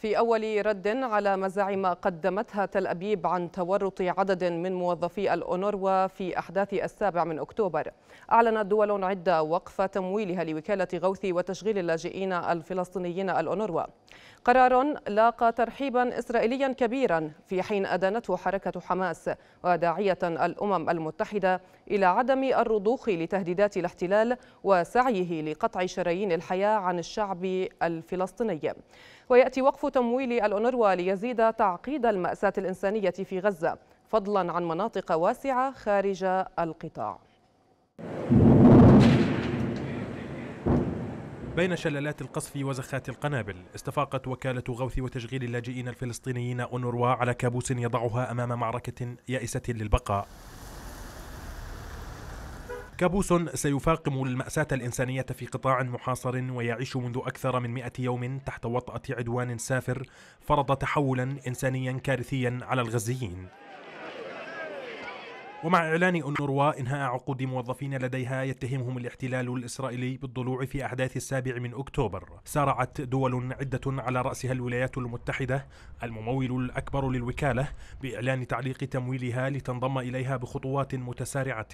في أول رد على مزاعم قدمتها تل أبيب عن تورط عدد من موظفي الأونروا في أحداث السابع من أكتوبر أعلنت دول عدة وقف تمويلها لوكالة غوث وتشغيل اللاجئين الفلسطينيين الأونروا قرار لاقى ترحيبا إسرائيليا كبيرا في حين أدانته حركة حماس وداعية الأمم المتحدة إلى عدم الرضوخ لتهديدات الاحتلال وسعيه لقطع شرايين الحياة عن الشعب الفلسطيني ويأتي وقف تمويل الأونروا ليزيد تعقيد المأساة الإنسانية في غزة فضلا عن مناطق واسعة خارج القطاع بين شلالات القصف وزخات القنابل استفاقت وكالة غوث وتشغيل اللاجئين الفلسطينيين أونروا على كابوس يضعها أمام معركة يائسة للبقاء كابوس سيفاقم المأساة الإنسانية في قطاع محاصر ويعيش منذ أكثر من مئة يوم تحت وطأة عدوان سافر فرض تحولا إنسانيا كارثيا على الغزيين ومع إعلان أنوروا إنهاء عقود موظفين لديها يتهمهم الاحتلال الإسرائيلي بالضلوع في أحداث السابع من أكتوبر سارعت دول عدة على رأسها الولايات المتحدة الممول الأكبر للوكالة بإعلان تعليق تمويلها لتنضم إليها بخطوات متسارعة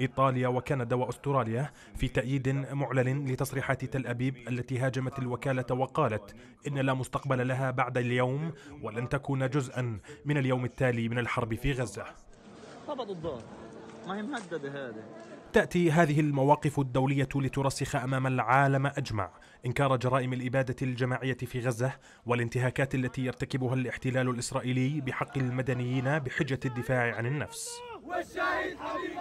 إيطاليا وكندا وأستراليا في تأييد معلن لتصريحات تل أبيب التي هاجمت الوكالة وقالت إن لا مستقبل لها بعد اليوم ولن تكون جزءا من اليوم التالي من الحرب في غزة قبض الظهر ما هي مهدده هذه تأتي هذه المواقف الدولية لترسخ أمام العالم أجمع إنكار جرائم الإبادة الجماعية في غزة والانتهاكات التي يرتكبها الاحتلال الإسرائيلي بحق المدنيين بحجة الدفاع عن النفس والشهيد حبيب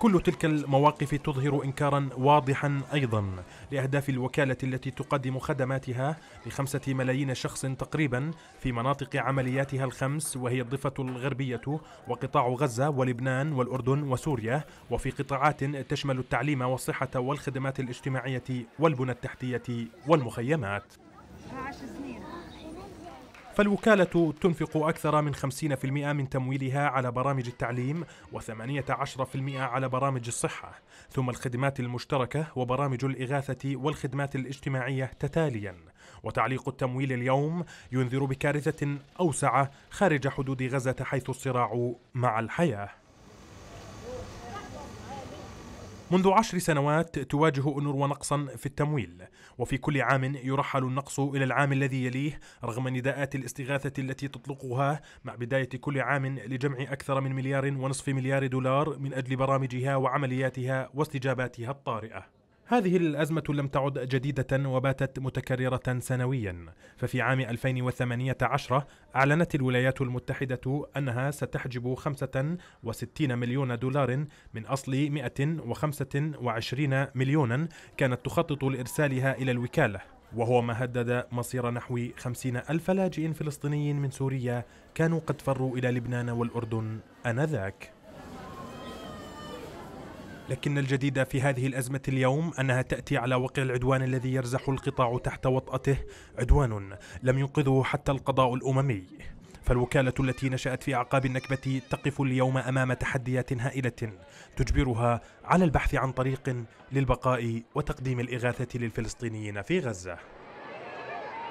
كل تلك المواقف تظهر انكارا واضحا ايضا لاهداف الوكاله التي تقدم خدماتها لخمسه ملايين شخص تقريبا في مناطق عملياتها الخمس وهي الضفه الغربيه وقطاع غزه ولبنان والاردن وسوريا وفي قطاعات تشمل التعليم والصحه والخدمات الاجتماعيه والبنى التحتيه والمخيمات فالوكالة تنفق أكثر من 50% من تمويلها على برامج التعليم و18% على برامج الصحة ثم الخدمات المشتركة وبرامج الإغاثة والخدمات الاجتماعية تتالياً وتعليق التمويل اليوم ينذر بكارثة أوسع خارج حدود غزة حيث الصراع مع الحياة منذ عشر سنوات تواجه أنوروا نقصا في التمويل وفي كل عام يرحل النقص إلى العام الذي يليه رغم نداءات الاستغاثة التي تطلقها مع بداية كل عام لجمع أكثر من مليار ونصف مليار دولار من أجل برامجها وعملياتها واستجاباتها الطارئة هذه الأزمة لم تعد جديدة وباتت متكررة سنويا ففي عام 2018 أعلنت الولايات المتحدة أنها ستحجب 65 مليون دولار من أصل 125 مليونا كانت تخطط لإرسالها إلى الوكالة وهو ما هدد مصير نحو 50 ألف لاجئ فلسطيني من سوريا كانوا قد فروا إلى لبنان والأردن آنذاك لكن الجديد في هذه الأزمة اليوم أنها تأتي على وقع العدوان الذي يرزح القطاع تحت وطأته عدوان لم ينقذه حتى القضاء الأممي فالوكالة التي نشأت في أعقاب النكبة تقف اليوم أمام تحديات هائلة تجبرها على البحث عن طريق للبقاء وتقديم الإغاثة للفلسطينيين في غزة